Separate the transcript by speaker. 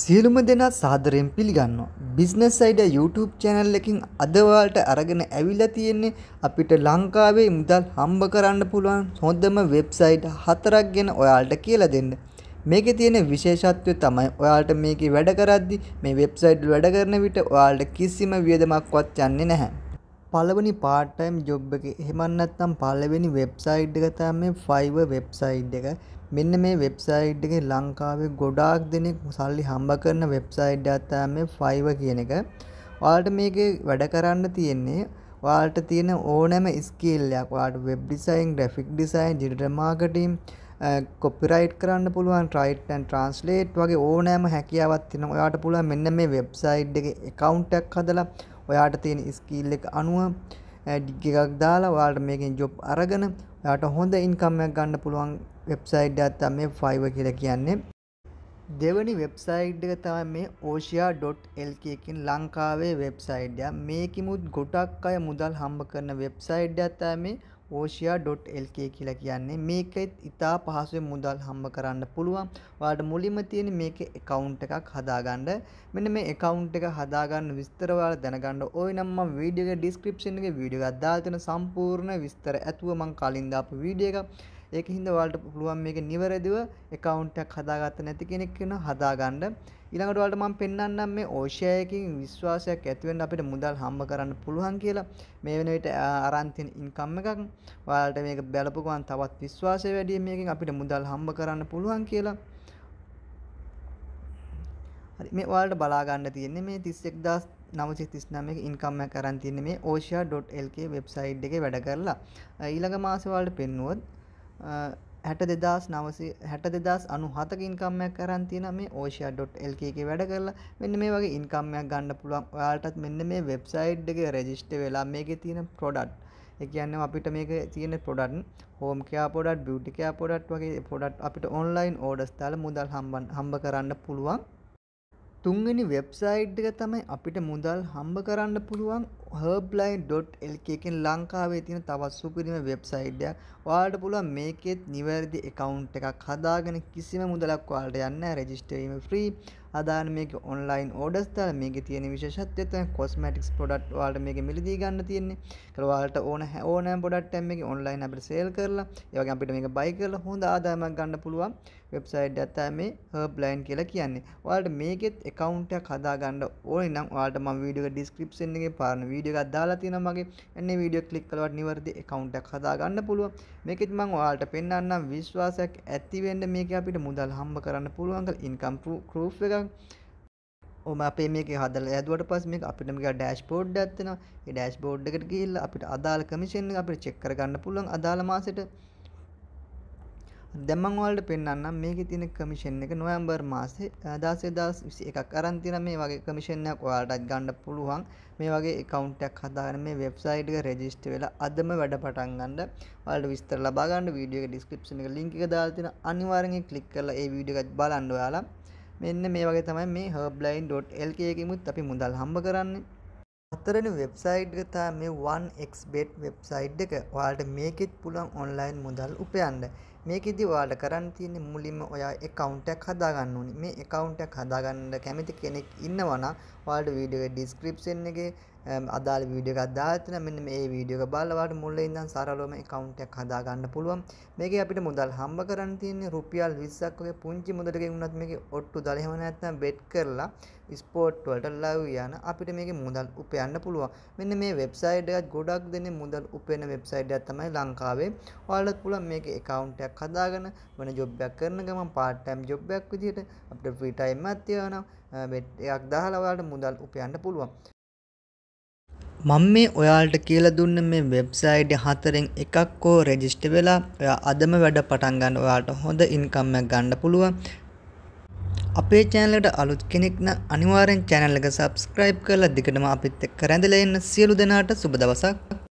Speaker 1: සියලුම දෙනා සාදරයෙන් පිළිගන්න බිස්නස් අයිඩ YouTube චැනල් එකින් අදවාලට අරගෙන ඇවිල්ලා තියෙන්නේ අපිට ලංකාවේ මුදල් හම්බ කරන්න පුළුවන් හොඳම වෙබ්සයිට් හතරක් ගැන ඔයාලට කියලා දෙන්න. මේකේ තියෙන විශේෂත්වය තමයි ඔයාලට මේකේ වැඩ කරද්දි මේ වෙබ්සයිට් වැඩ කරන විට ඔයාලට කිසිම වියදමක්වත් යන්නේ නැහැ. පලවනි පාටයිම් ජොබ් එක හෙමන්නත්තම් පලවෙනි වෙබ්සයිඩ් එකතා මේ ෆයිව වෙබ්සයිඩ් එක මෙන්න මේ වෙබ්සයිඩ් එක ලංකාවේ ගොඩාක් දෙනෙක් සල්ලි හම්බ කරන වෙබ්සයිඩ් අත්තා මේ ෆයිව කියන එක වාට මේක වැඩ කරන්න තියෙන්නේ වාට තියෙන ඕනෑම ස්කේල්ලයක් වාට වෙබ් ඩිසයින් ග්‍රෆික් ඩිසයින් ජිට මාකටම් කොපිරයිට් කරන්න පුළුවන් ට්‍රයිටන් ට්‍රන්ස්ලේට් වගේ ඕනෑම හැකියාවත් තින ඔයාට පුළුව මෙන්න මේ වෙබ්සයිඩ් එක එකකවුන්ටක් හදලා ඔයාට තියෙන ස්කිල් එක අනුව ඩිගක් දාලා වාට මේකින් ජොබ් අරගෙන යාට හොඳ ඉන්කම්යක් ගන්න පුළුවන් වෙබ්සයිඩ් ඇත්තම් මේ ෆයිව කියල කියන්නේ දෙවනි වෙබ්සයිඩ් එක තමයි මේ ඕෂයා.lk එකින් ලංකාවේ වෙබ්සයිඩ්ය මේකිමුත් ගොඩක් අය මුදල් හම්බ කරන වෙබ්සයිඩ් ඇත්තෑ මේ oshia.lk කියලා කියන්නේ මේකෙත් ඉතා පහසුවෙන් මුදල් හම්බ කරන්න පුළුවන්. ඔයාලට මුලින්ම තියෙන මේකේ account එකක් හදාගන්න. මෙන්න මේ account එක හදාගන්න විස්තර ඔයාලා දැනගන්න ඕයි නම් මම වීඩියෝ එකේ description එකේ වීඩියෝ එකක් දාලා තියෙන සම්පූර්ණ විස්තර ඇතුව මම කලින් දාපු වීඩියෝ එක ඒක හින්දා ඔයාලට පුළුවන් මේක නිවැරදිව account එකක් හදාගත්ත නැති කෙනෙක් වෙන හදාගන්න ඊළඟට ඔයාලට මම පෙන්වන්නම් මේ ඕෂියා එකකින් විශ්වාසයක් ඇති වෙන්න අපිට මුදල් හම්බ කරන්න පුළුවන් කියලා මේ වෙන විට අරන් තියෙන income එකක් ඔයාලට මේක බලපු ගමන් තවත් විශ්වාසය වැඩි මේකෙන් අපිට මුදල් හම්බ කරන්න පුළුවන් කියලා හරි මේ ඔයාලට බලා ගන්න තියෙන්නේ මේ 31939 එක ඉන්කම් එක කරන් තියෙන්නේ මේ osha.lk වෙබ්සයිට් එකේ වැඩ කරලා ඊළඟ මාසේ ඔයාලට පෙන්නුවොත් හැට දෙදස් නවසේ හැට දෙදස් අනු හතක ඉන්කම්මයක් කරන් තියෙන මේ ඕෂයා.ල්ක එක වැඩ කරලා මෙන්න මේ වගේ ඉන්කම්මයක් ගන්න පුළුවන් ඔයාටත් මෙන්න මේ වෙබ්සයිට් එක රෙජිස්ට වෙලා මේක තියෙන ප්‍රොඩක්් එකයන්න අපිට මේක තියෙන පොඩන් හෝම් කයා පොඩට් බියුටිකයා පොඩට් වගේ පොඩට් අපිට ඔන්ලයින් ඕඩස් තාල මුදල් හම්බන් හම්බ කරන්න පුළුවන් තුන්ගනි වෙබ්සයිට් එක තමයි අපිට මුදල් හම්බ කරන්න පුළුවන් herbline.lk එකෙන් ලංකාවේ තියෙන තවත් සුපිරිම වෙබ්සයිට් එකක්. ඔයාලට පුළුවන් මේකෙත් නිවැරදි account එකක් හදාගෙන කිසිම මුදලක් ඔයාලට යන්නේ නැහැ. register වීම free. අදාන මේක ඔන්ලයින් ඕඩස් දාල මේක තියෙන විශේෂත්වය තමයි කොස්මැටික්ස් ප්‍රොඩක්ට් වලට මේක මිලදී ගන්න තියෙන්නේ. ඒකල වලට ඕන ඕනෑම ප්‍රොඩක්ට් එකක් මේක ඔන්ලයින් අපිට සේල් කරලා ඒ වගේ අපිට මේක බයි කරලා හොඳ ආදායමක් ගන්න පුළුවන් වෙබ්සයිට් එකක් තමයි මේ Herbline කියලා කියන්නේ. ඔයාලට මේකෙත් account එකක් හදා ගන්න ඕනේ නම් ඔයාලට මම වීඩියෝ එක description එකේ පාරන වීඩියෝ එකක් දාලා තියෙනවා මගේ. එන්නේ වීඩියෝ ක්ලික් කළාට නිවර්දි account එකක් හදා ගන්න පුළුවන්. මේකෙත් මම ඔයාලට පෙන්වන්නම් විශ්වාසයක් ඇති වෙන්න මේක අපිට මුදල් හම්බ කරන්න පුළුවන් කියලා income proof එකක් ඕම අපේ මේක හදල ඇදුවට පස් මේ අපිටම ඩෑස් පෝඩ් ඇත්තනවා ඩෑස් බෝඩ් එකට කියල්ල අපිට අදාල කමිෂන් අපිට චෙක්කර ගන්න පුළුවන් අදාළ මාසට දැමංවලට පෙන්න්නම් මේක තින කමිෂන් එක නොයම්බර් මාසේ දාසේ දස් විසි එකක් අරන්තින මේ වගේ කමිෂණයක් ඔයාටත් ගණ්ඩ පුළුවන් මේ වගේ එකකවන්ටක් හදාන මේ වෙබ්සයිට් එක රෙජිස්ට වෙලා අදම වැඩ පටන් ගන්නඩ වලට විස්තර ලබාගන්න වීඩියක ඩිස්කපෂන එක ලිංක දාල්තින අනිවාරෙන් කලික් කරලා ඒ වීඩියකත් බලන්ඩ යාලා මෙන්න මේ වගේ තමයි මේ herbline.lk එකෙමුත් අපි මුදල් හම්බ කරන්නේ හතරනි වෙබ්සයිට් එක තමයි මේ 1xbet වෙබ්සයිට් එක. ඔයාලට මේකෙත් පුළුවන් ඔන්ලයින් මුදල් උපයන්න. මේකෙදි ඔයාලට කරන්න තියෙන්නේ මුලින්ම ඔයා account එකක් හදාගන්න ඕනි. මේ account එකක් හදාගන්න කැමති කෙනෙක් ඉන්නවා නම් ඔයාලට වීඩියෝ description එකේ අදාළ වීඩියෝ එකක් දාලා තියෙනවා. මෙන්න මේ වීඩියෝ එක බලලා ඔයාලට මුලින් ඉඳන් සරලවම account එකක් හදාගන්න පුළුවන්. මේකේ අපිට මුදල් හම්බ කරන්න තියෙන්නේ රුපියල් 20ක් වගේ පුංචි මුදලකින් වුණත් මේකේ ඔට්ටු දාලා එහෙම නැත්නම් bet කරලා ස්පෝට් වලට ලව් යන අපිට මේකේ මුදල් උපයන්න පුළුවන්. මෙන්න මේ වෙබ්සයිට් එකත් ගොඩක් දෙනේ මුදල් උපයන වෙබ්සයිට් එකක් තමයි ලංකාවේ. ඔයාලට පුළුවන් මේකේ account එකක් ජොබ්බයක් හදාගෙන වෙන ජොබ්බයක් කරන ගමන් පාට්ටම් ජොබ්බයක් විදිහට අපට ෆ්‍රීටයිම් ඇත්තියවනම් බෙට්යක් දහලවාට මුදල් උපයන්න පුළුවන් මං මේ ඔයාලට කියල දුන්න මේ වෙබ්සයිඩ් හතරෙන් එකක් හෝ රෙජිස්ට වෙලා ඔයා අදම වැඩ පටන් ගන්න ඔයාට හොඳ ඉන්කම්මක් ගන්න පුළුවන් අපේ චෑනලට අලුත් කෙනෙක්න අනිවාරෙන් චැනල්ලක සබස්ක්‍රයිබ් කරලා දිගටම අපිත් කරැඳලෙන්න සියලු දෙනාට සුබ දවසක්